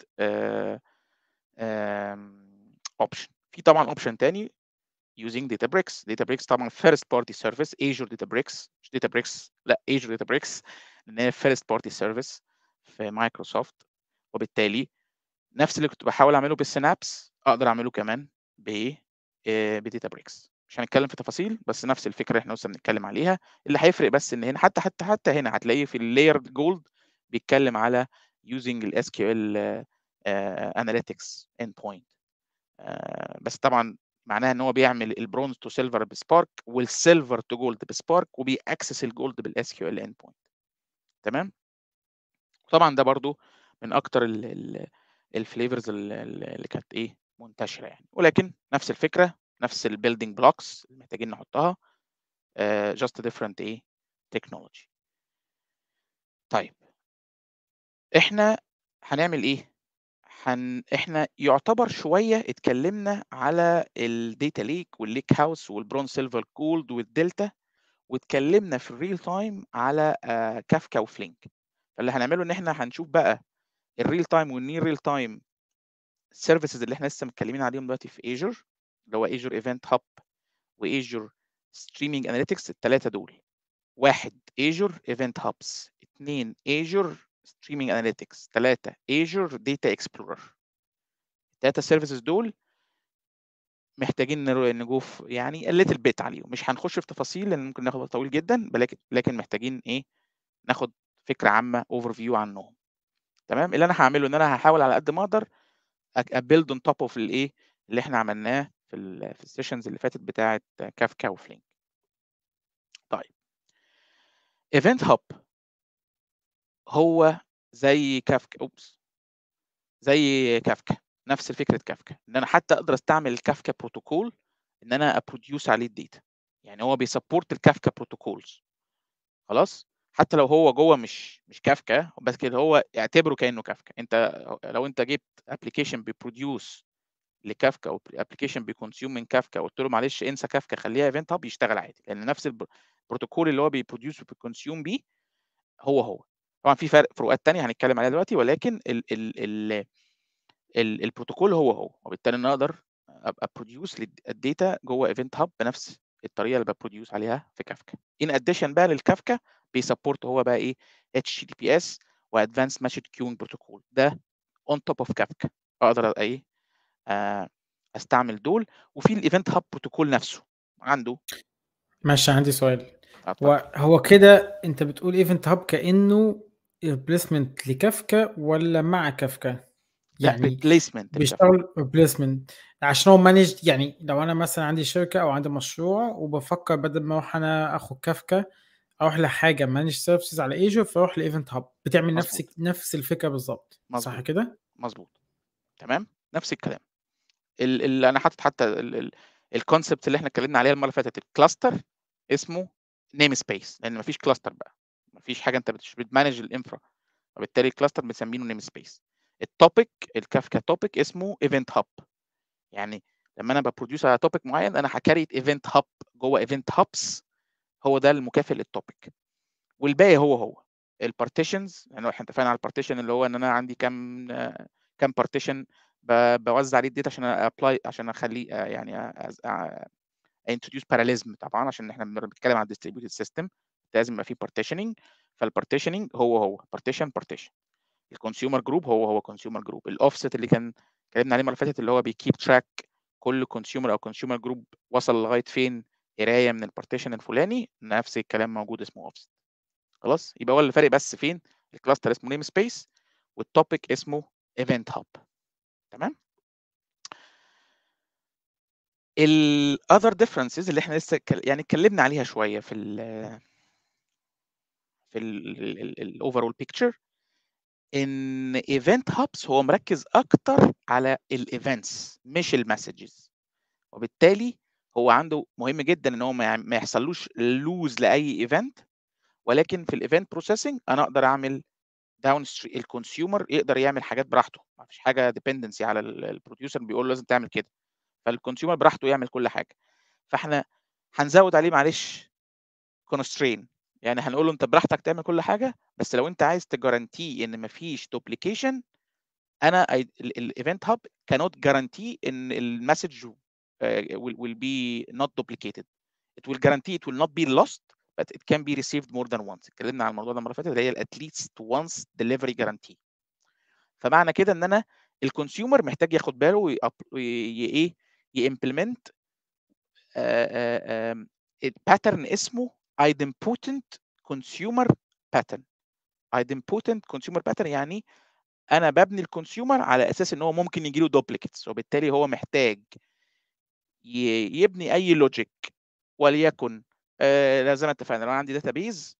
اوبشن في طبعا اوبشن تاني بريكس داتا بريكس طبعا first party service داتا بريكس مش بريكس لا داتا بريكس لان هي first party service في مايكروسوفت وبالتالي نفس اللي كنت بحاول اعمله بالسنابس اقدر اعمله كمان ب آه، بريكس مش هنتكلم في تفاصيل بس نفس الفكره احنا لسه بنتكلم عليها اللي هيفرق بس ان هنا حتى حتى حتى هنا هتلاقيه في اللاير جولد بيتكلم على يوزنج الاس SQL ال آه، analytics endpoint بوينت آه، بس طبعا معناها ان هو بيعمل البرونز تو سيلفر بسبارك والسيلفر تو جولد بسبارك وبيأكسس الجولد بالاس كيو ال اند بوينت تمام طبعا ده برضو من اكتر الفليفرز اللي كانت ايه منتشره يعني ولكن نفس الفكره نفس البيلدينج بلوكس اللي محتاجين نحطها جاست ديفرنت ايه تكنولوجي طيب احنا هنعمل ايه هن... احنا يعتبر شويه اتكلمنا على lake ليك والليك هاوس والبرون سيلفر كولد والدلتا واتكلمنا في الريل تايم على كافكا آه، وفلينك فاللي هنعمله ان احنا هنشوف بقى الريل تايم والنير ريل تايم سيرفيسز اللي احنا لسه متكلمين عليهم دلوقتي في ايجر اللي هو ايجور ايفنت هاب وايجور ستريمينج اناليتكس الثلاثه دول واحد ايجور ايفنت هابس اثنين ايجور ستريمينج اناليتكس ثلاثه ايجور داتا اكسبلورر الداتا سيرفيسز دول محتاجين نجوف يعني الليتل بيت عليهم مش هنخش في تفاصيل لان ممكن ناخد طويل جدا لكن محتاجين ايه ناخد فكره عامه اوفر فيو عنهم تمام اللي انا هعمله ان انا هحاول على قد ما اقدر ابيلد اون توب اوف الايه اللي احنا عملناه في في السيشنز اللي فاتت بتاعه كافكا وفلينك طيب ايفنت هاب هو زي كافكا اوبس زي كافكا نفس فكره كافكا ان انا حتى اقدر استعمل الكافكا بروتوكول ان انا ابروديوس عليه الداتا يعني هو بيسبورت الكافكا بروتوكولز خلاص حتى لو هو جوه مش مش كافكا بس كده هو اعتبره كانه كافكا انت لو انت جبت ابلكيشن بيبروديوس لكافكا او ابلكيشن بيكونسيوم من كافكا قلت له معلش انسى كافكا خليها ايفنت هاب يشتغل عادي لان نفس البروتوكول اللي هو بيبروديوس وبيكونسيوم بيه هو هو طبعا في فرق فروقات ثانيه هنتكلم عليها دلوقتي ولكن ال ال ال ال البروتوكول هو هو وبالتالي انا اقدر ابقى بروديوس للداتا جوه ايفنت هاب بنفس الطريقه اللي ببروديوس عليها في كافكا ان اديشن بقى للكافكا بيسبورت هو بقى ايه اتش تي بي اس وادفانس ماشيت كيوينج بروتوكول ده اون توب اوف كافكا اقدر ايه آه، استعمل دول وفي الايفنت هاب بروتوكول نفسه عنده ماشي عندي سؤال آه، هو هو كده انت بتقول ايفنت هاب كانه ريبليسمنت لكافكا ولا مع كافكا؟ يعني ريبليسمنت بيشتغل ريبليسمنت عشان هو مانج يعني لو انا مثلا عندي شركه او عندي مشروع وبفكر بدل ما اروح انا اخد كافكا اروح لحاجه مانج سيرفيسز على ايجور فاروح لايفنت هاب بتعمل مزبوط. نفس نفس الفكره بالظبط صح كده؟ مظبوط تمام نفس الكلام اللي انا حاطط حتى الكونسبت اللي احنا اتكلمنا عليها المره اللي فاتت الكلاستر اسمه نيم سبيس لان مفيش كلاستر بقى مفيش حاجه انت بتمانج الانفرا وبالتالي الكلاستر بنسميه نيم سبيس التوبيك الكافكا توبيك اسمه ايفنت هاب يعني لما انا ببروديوس على توبيك معين انا هكريت ايفنت هاب جوه ايفنت هابس هو ده المكافئ للتوبيك والباقي هو هو البارتيشنز يعني احنا اتفقنا على البارتيشن اللي هو ان انا عندي كام كام بارتيشن بوزع عليه الداتا عشان ابلاي عشان اخليه آه، يعني انتروديوس آه، باراليزم آه، طبعا عشان احنا بنتكلم عن ديستريبيوتد سيستم لازم يبقى فيه بارتيشننج فالبارتيشننج هو هو بارتيشن بارتيشن الكونسيومر جروب هو هو كونسيومر جروب الاوفست اللي كان اتكلمنا عليه المره اللي فاتت اللي هو بيكيب تراك كل كونسيومر او كونسيومر جروب وصل لغايه فين قرايه من البارتيشن الفلاني نفس الكلام موجود اسمه اوفست خلاص يبقى هو الفرق بس فين الكلاستر اسمه نيم سبيس والتوبيك اسمه ايفنت هاب تمام ال other differences اللي احنا لسه يعني اتكلمنا عليها شويه في ال في overall picture ان ايفنت هابس هو مركز اكتر على الايفنتس مش المسجز وبالتالي هو عنده مهم جدا ان هو ما يحصلوش لوز لاي ايفنت ولكن في الايفنت بروسيسنج انا اقدر اعمل داون الكونسيومر يقدر يعمل حاجات براحته ما فيش حاجه ديبندنسي على البروديوسر بيقول له لازم تعمل كده فالكونسيومر براحته يعمل كل حاجه فاحنا هنزود عليه معلش كونسترين يعني هنقول له انت براحتك تعمل كل حاجه بس لو انت عايز تجارنتي ان مفيش دوبليكيشن انا الايفنت هاب كانوت جارنتي ان المسج آه، will be not duplicated it will guarantee it will not be lost but it can be received more than once اتكلمنا على الموضوع ده المره اللي فاتت اللي هي at least once delivery guarantee فمعنى كده ان انا الكونسيومر محتاج ياخد باله ايه يimplement باترن اسمه idempotent consumer pattern idempotent consumer pattern يعني انا ببني الكونسيومر على اساس ان هو ممكن يجي له دوبليكيتس وبالتالي هو محتاج يبني اي لوجيك وليكن آه زي ما اتفقنا لو انا عندي داتابيز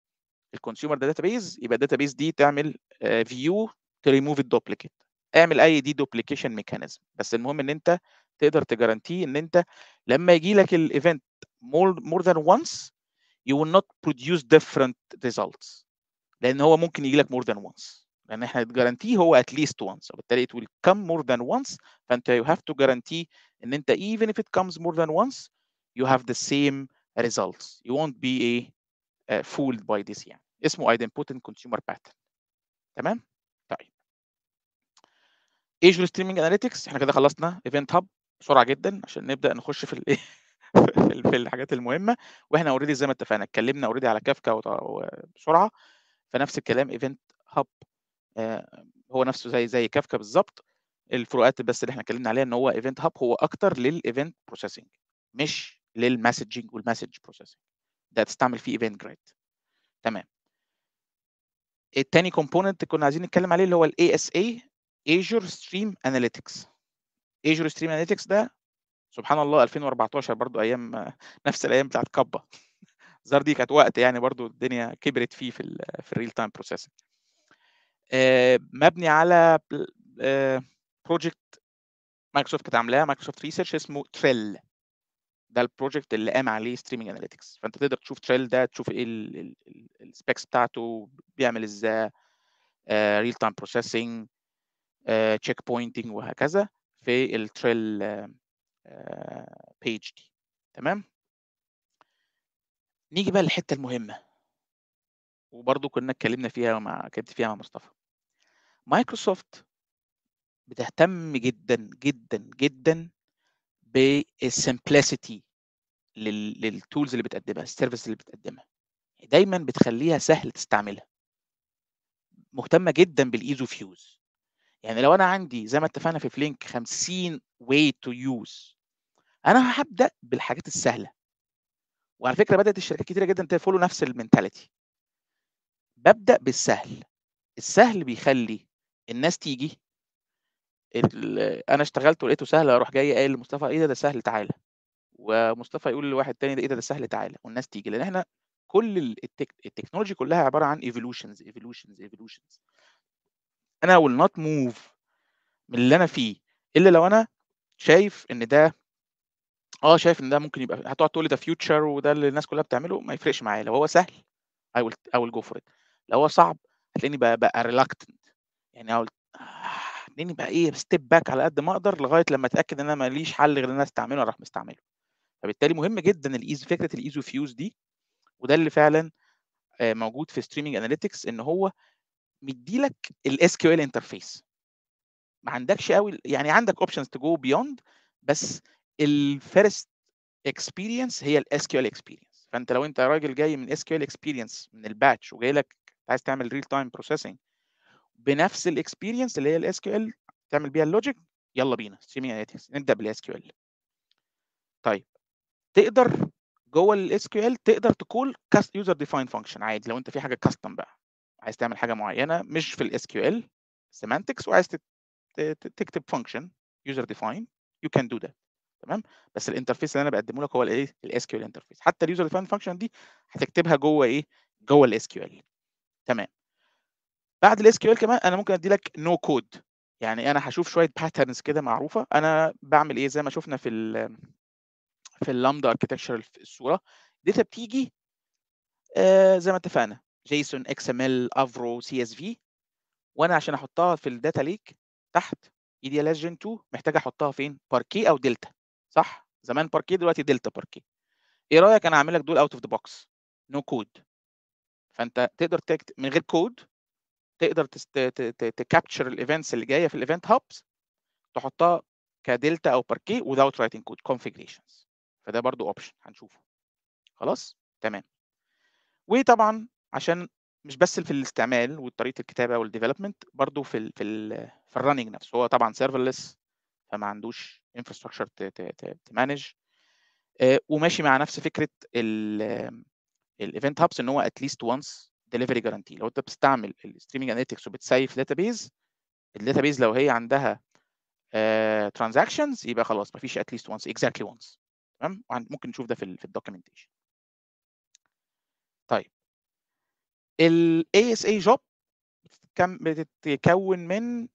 الكونسيومر ده داتابيز يبقى الداتابيز دي تعمل فيو تريموف الدوبليكيت اعمل اي دي دوبليكيشن ميكانيزم بس المهم ان انت تقدر تجارنتي ان انت لما يجي لك الايفنت مور مور ذان وانس يو ويل نوت برودوس ديفرنت ريزلتس لان هو ممكن يجي لك مور ذان وانس لان احنا جارنتي هو اتليست وانس وبالتالي ات ويل كم مور ذان وانس فانت يو هاف تو جارنتي ان انت ايفن اف ات كمز مور ذان وانس يو هاف ذا سيم results. You won't be a a fooled by this يعني اسمه idempotent consumer pattern تمام طيب Azure Streaming اناليتكس احنا كده خلصنا ايفنت هاب بسرعه جدا عشان نبدا نخش في الايه في الحاجات المهمه واحنا اوريدي زي ما اتفقنا اتكلمنا اوريدي على كافكا بسرعه فنفس الكلام ايفنت آه، هاب هو نفسه زي زي كافكا بالظبط الفروقات بس اللي احنا اتكلمنا عليها ان هو ايفنت هاب هو اكتر للايفنت بروسيسنج مش للمسجنج والمسج بروسيسنج ده تستعمل فيه ايفنت جريد تمام التاني كومبوننت كنا عايزين نتكلم عليه اللي هو الاي اس اي ايجور ستريم اناليتكس ايجور ستريم اناليتكس ده سبحان الله 2014 برضو ايام نفس الايام بتاعت كابا زار دي كانت وقت يعني برضو الدنيا كبرت فيه في ال في الريل تايم بروسيسنج مبني على بروجكت آه، مايكروسوفت كانت عاملاه مايكروسوفت ريسيرش اسمه تريل ده البروجكت اللي قام عليه ستريمينج اناليتكس فانت تقدر تشوف تريل ده تشوف ايه السبيكس بتاعته بيعمل ازاي ريل تايم بروسيسنج تشيك بوينتنج وهكذا في التريل بيج آه، آه، دي تمام نيجي بقى للحته المهمه وبرضه كنا اتكلمنا فيها مع اتكلمت فيها مع مصطفى مايكروسوفت بتهتم جدا جدا جدا بالسمبلسيتي للتولز اللي بتقدمها السيرفيس اللي بتقدمها دايما بتخليها سهل تستعملها مهتمه جدا بالايزو فيوز يعني لو انا عندي زي ما اتفقنا في فلينك 50 واي تو يوز انا هبدا بالحاجات السهله وعلى فكره بدات الشركات كتيره جدا تفولو نفس المنتاليتي ببدا بالسهل السهل بيخلي الناس تيجي انا اشتغلت ولقيته سهل اروح جاي قايل لمصطفى ايه ده ده سهل تعالى ومصطفى يقول لواحد تاني ده ايه ده ده سهل تعالى والناس تيجي لان احنا كل التك... التكنولوجي كلها عباره عن ايفولوشنز ايفولوشنز ايفولوشنز انا ويل نوت موف من اللي انا فيه الا لو انا شايف ان ده اه شايف ان ده ممكن يبقى هتقعد تقول لي ده فيوتشر وده اللي الناس كلها بتعمله ما يفرقش معايا لو هو سهل اي ويل جو فور ات لو هو صعب هتلاقيني بقى, بقى ريلاكتنت يعني اقول اتنين بقى ايه ستيب باك على قد ما اقدر لغايه لما اتاكد ان انا ماليش حل غير ان انا استعمله اروح مستعمله فبالتالي مهم جدا الايزو فكره الايزو فيوز دي وده اللي فعلا آه، موجود في ستريمينج اناليتكس ان هو مديلك الاس كيو ال انترفيس ما عندكش قوي يعني عندك اوبشنز تو جو بيوند بس الفيرست اكسبيرينس هي الاس كيو ال اكسبيرينس فانت لو انت راجل جاي من اس كيو ال اكسبيرينس من الباتش وجاي لك عايز تعمل ريل تايم بروسيسنج بنفس الاكسبيرينس اللي هي الاس كيو ال تعمل بيها اللوجيك يلا بينا ستريمينج اناليتكس نبدا بالاس كيو ال طيب تقدر جوه الاس كيو ال تقدر تقول يوزر ديفاين فانكشن عادي لو انت في حاجه كاستم بقى عايز تعمل حاجه معينه مش في الاس كيو ال سيمانتكس وعايز تكتب فانكشن يوزر ديفاين يو كان دو ذات تمام بس الانترفيس اللي انا بقدمه لك هو الايه الاس كيو ال انترفيس حتى اليوزر ديفاين فانكشن دي هتكتبها جوه ايه جوه الاس كيو ال تمام بعد الاس كيو ال كمان انا ممكن ادي لك نو no كود يعني انا هشوف شويه باترنز كده معروفه انا بعمل ايه زي ما شفنا في الـ في اللامدا اركتكشر الصوره داتا بتيجي آه زي ما اتفقنا جيسون اكس ام ال افرو سي اس في وانا عشان احطها في الداتا ليك تحت ايدي جين 2 محتاج احطها فين باركي او دلتا صح زمان باركي دلوقتي دلتا باركي ايه رايك انا اعمل لك دول اوت اوف ذا بوكس نو كود فانت تقدر تكتب من غير كود تقدر تكابتشر الايفنتس اللي جايه في الايفنت هابس تحطها كدلتا او باركي without writing code configurations فده برضو اوبشن هنشوفه خلاص تمام وطبعا عشان مش بس في الاستعمال وطريقه الكتابه والديفلوبمنت برضو في الـ في الـ في الرننج نفسه هو طبعا سيرفرلس فما عندوش انفراستراكشر تمانج آه، وماشي مع نفس فكره الايفنت هابس ان هو اتليست وانس ديليفري جارانتي لو انت بتستعمل الستريمنج اناليتكس وبتسيف داتابيز الداتابيز لو هي عندها ترانزاكشنز آه، uh, يبقى خلاص مفيش least وانس اكزاكتلي وانس تمام ممكن نشوف ده في في الدوكيومنتيشن طيب ال ASA job بتتكون من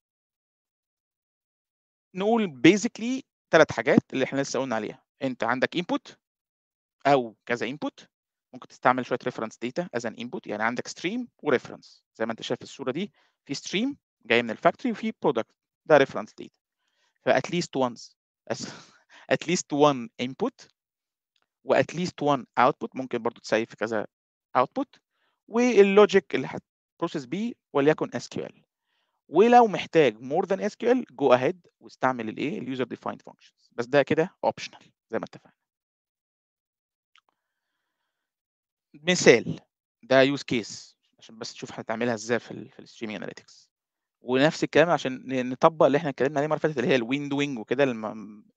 نقول بيزيكلي ثلاث حاجات اللي احنا لسه قلنا عليها انت عندك input او كذا input ممكن تستعمل شويه ريفرنس داتا از ان انبوت يعني عندك ستريم وريفرنس زي ما انت شايف في الصوره دي في ستريم جاي من الفاكتوري وفي برودكت ده ريفرنس داتا فات ليست وانز ات ليست وان انبوت وات ليست وان اوتبوت ممكن برضو تسيف في كذا اوتبوت واللوجيك اللي هتبروسيس بيه وليكن ال ولو محتاج اس كيو ال جو اهيد واستعمل الايه اليوزر ديفايند فانكشنز بس ده كده اوبشنال زي ما اتفقنا مثال ده يوز كيس عشان بس تشوف هتعملها ازاي في ال في الستريمينج اناليتكس ونفس الكلام عشان نطبق اللي احنا اتكلمنا عليه المره اللي فاتت اللي هي الويندوينج وكده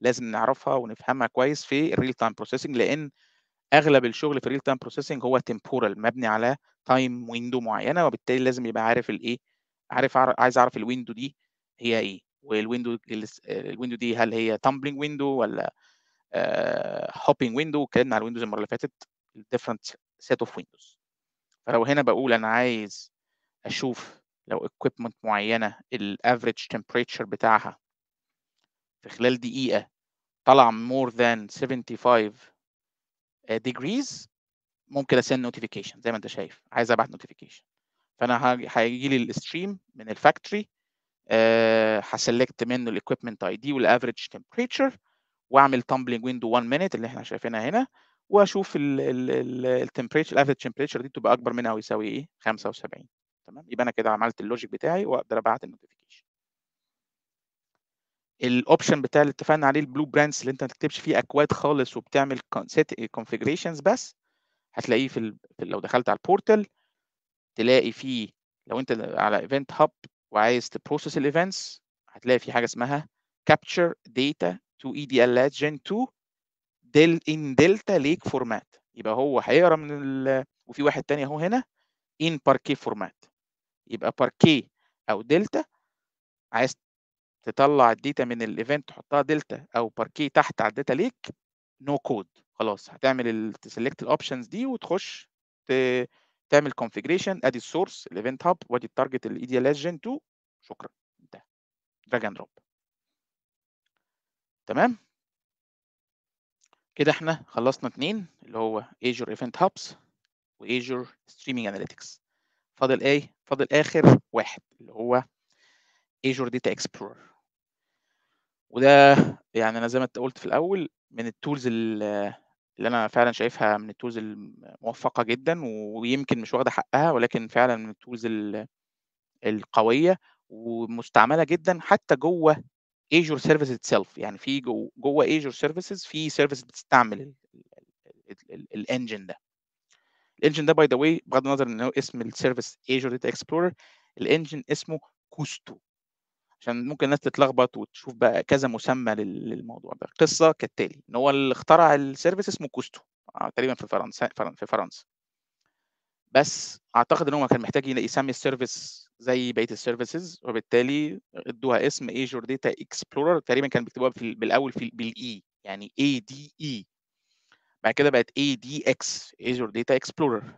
لازم نعرفها ونفهمها كويس في الريل تايم بروسيسنج لان اغلب الشغل في الريل تايم بروسيسنج هو تمبورال مبني على تايم ويندو معينه وبالتالي لازم يبقى عارف الايه عارف عايز اعرف الويندو دي هي ايه والويندو الويندو دي هل هي تامبلينج ويندو ولا هوبينج آه، ويندو اتكلمنا على الويندوز المره اللي فاتت different set of windows فلو هنا بقول انا عايز اشوف لو equipment معينه ال average temperature بتاعها في خلال دقيقه طلع more than 75 degrees ممكن اسن notification زي ما انت شايف عايز ابعت notification فانا هيجي لي الستريم من الفاكتوري آه، هسلكت منه الاكويبمنت اي دي والافريج تمبريتشر واعمل تامبلينج ويندو 1 مينيت اللي احنا شايفينها هنا واشوف التمبريتشر الافريج تمبريتشر دي تبقى اكبر منها او يساوي ايه 75 تمام يبقى انا كده عملت اللوجيك بتاعي واقدر ابعت النوتيفيكيشن الاوبشن بتاع اللي اتفقنا عليه البلو برانس اللي انت ما تكتبش فيه اكواد خالص وبتعمل كونفيجريشنز بس هتلاقيه في, ال... لو دخلت على البورتال تلاقي فيه لو انت على ايفنت هاب وعايز تبروسس الايفنتس هتلاقي في حاجه اسمها كابتشر داتا تو اي دي ال 2 دل ان دلتا ليك فورمات يبقى هو هيقرا من ال... وفي واحد تاني اهو هنا ان باركي فورمات يبقى باركي او دلتا عايز تطلع الداتا من الايفنت تحطها دلتا او باركي تحت على الداتا ليك نو كود خلاص هتعمل تسلكت الاوبشنز دي وتخش ت... تعمل كونفيجريشن ادي السورس الايفنت هاب وادي التارجت الاي دي ال جن 2 شكرا انتهى دراج اند دروب تمام كده احنا خلصنا اتنين اللي هو Azure Event Hubs و Azure Streaming Analytics فاضل ايه؟ فاضل اخر واحد اللي هو Azure Data Explorer وده يعني انا زي ما انت قلت في الاول من التولز اللي انا فعلا شايفها من التولز الموفقه جدا ويمكن مش واخده حقها ولكن فعلا من التولز القويه ومستعمله جدا حتى جوه ايجور سيرفيس اتسيلف يعني في جوه ايجور سيرفيسز في سيرفيس بتستعمل الانجن ده الانجن ده باي ذا واي بغض النظر ان اسم السيرفيس ايجور داتا اكسبلورر الانجن اسمه كوستو عشان ممكن الناس تتلخبط وتشوف بقى كذا مسمى للموضوع ده القصه كالتالي ان هو اللي اخترع السيرفيس اسمه كوستو آه، تقريبا في فرنسا في فرنسا بس اعتقد ان هو كان محتاج يسمي السيرفيس زي بقيه السيرفيسز وبالتالي ادوها اسم ايجور داتا اكسبلورر تقريبا كان بيكتبوها في بالاول في بالاي يعني اي دي اي بعد كده بقت اي دي اكس ايجور داتا اكسبلورر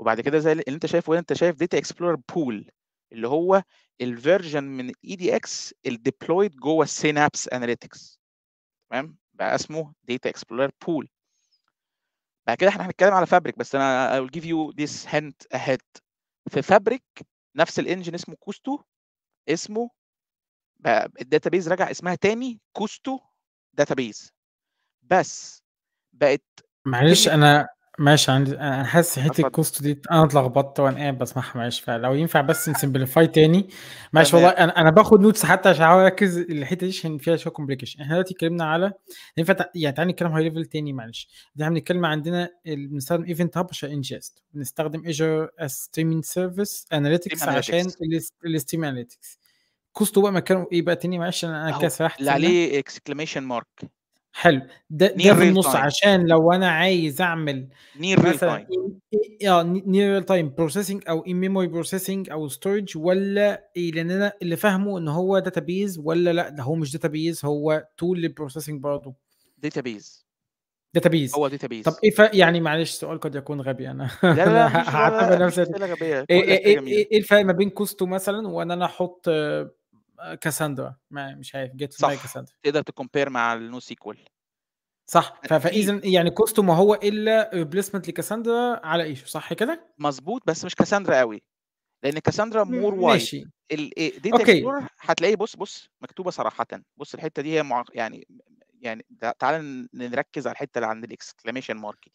وبعد كده زي اللي انت شايفه هنا انت شايف داتا اكسبلورر بول اللي هو الفيرجن من اي دي اكس الديبلويد جوه السينابس اناليتكس تمام بقى اسمه داتا اكسبلورر بول بعد كده احنا هنتكلم على فابريك بس انا I will give you this hint ahead في فابريك نفس الانجن اسمه كوستو اسمه بيز رجع اسمها تاني كوستو بيز بس بقت معلش انا ماشي عندي انا حاسس حته الكوست دي انا اتلخبطت وانا قاعد بسمعها معلش فلو ينفع بس نسمبليفاي تاني معلش والله انا انا باخد نوتس حتى عشان احاول اركز الحته دي عشان فيها شويه كومبليكيشن احنا دلوقتي اتكلمنا على ينفع يعني تعالى نتكلم هاي ليفل تاني معلش احنا بنتكلم عندنا بنستخدم ايفنت هاب عشان انجست بنستخدم ايجر از ستريمينج سيرفيس اناليتكس عشان الستريم اناليتكس كوست بقى مكانه ايه بقى تاني معلش انا كده سرحت اللي عليه اكسكليميشن مارك حلو ده, ده في النص time. عشان لو انا عايز اعمل نير مثلا إيه، إيه، اه نير ريل تايم بروسيسنج او ان ميموري بروسيسنج او ستورج ولا إيه لان انا اللي فاهمه ان هو داتابيز ولا لا ده هو مش داتابيز هو تول للبروسيسنج برضه داتابيز داتابيز هو داتابيز طب ايه ف... يعني معلش سؤال قد يكون غبي انا لا لا هعتبر نفسي إيه،, ايه الفرق ما بين كوستو مثلا وان انا احط كاساندرا ما مش عارف جيت صح كاساندرا تقدر تكومبير مع النو سيكول صح فاذا يعني كوستو يعني ما هو الا ريبليسمنت لكاساندرا على ايشو صح كده؟ مظبوط بس مش كاساندرا قوي لان كاساندرا مور وايد ماشي الديتا إيه، اوكي هتلاقيه بص بص مكتوبه صراحه بص الحته دي هي مع... يعني يعني تعال نركز على الحته اللي عند الاكسكليميشن مارك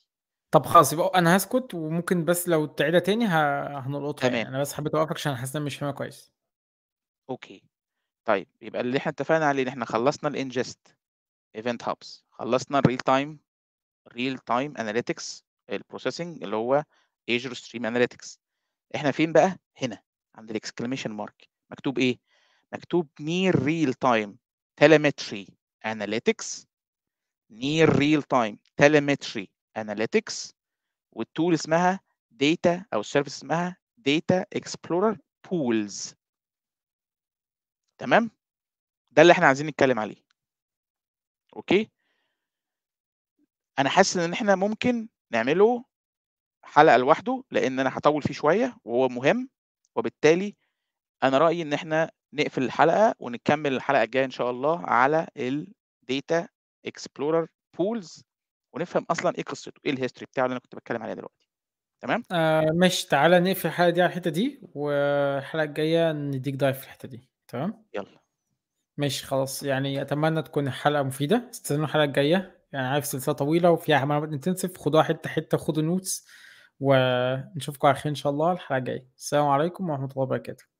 طب خلاص يبقى انا هسكت وممكن بس لو تعيدها تاني هنلقطها يعني. تمام يعني. انا بس حبيت اوقفك عشان حاسس مش فاهمها كويس اوكي طيب يبقى اللي احنا اتفقنا عليه ان احنا خلصنا الانجست ايفنت هابس خلصنا الريل تايم ريل تايم اناليتكس البروسيسنج اللي هو ايجر ستريم اناليتكس احنا فين بقى هنا عند الاكسكليميشن مارك مكتوب ايه مكتوب نير ريل تايم تيليمتري اناليتكس نير ريل تايم تيليمتري اناليتكس والتول اسمها داتا او السيرفيس اسمها داتا اكسبلورر بولز تمام ده اللي احنا عايزين نتكلم عليه اوكي انا حاسس ان احنا ممكن نعمله حلقه لوحده لان انا هطول فيه شويه وهو مهم وبالتالي انا رايي ان احنا نقفل الحلقه ونكمل الحلقه الجايه ان شاء الله على الديتا اكسبلورر بولز ونفهم اصلا ايه قصته ايه الهيستوري بتاعه اللي انا كنت بتكلم عليه دلوقتي تمام آه ماشي تعالى نقفل الحلقه دي على الحته دي والحلقه الجايه نديك دايف في الحته دي تمام يلا ماشي خلاص يعني اتمنى تكون الحلقه مفيده استنوا الحلقه الجايه يعني عارف سلسله طويله وفيها معلومات انتنسيف خدوها حته حته خدوا نوتس ونشوفكم على خير ان شاء الله الحلقه الجايه السلام عليكم ورحمه الله وبركاته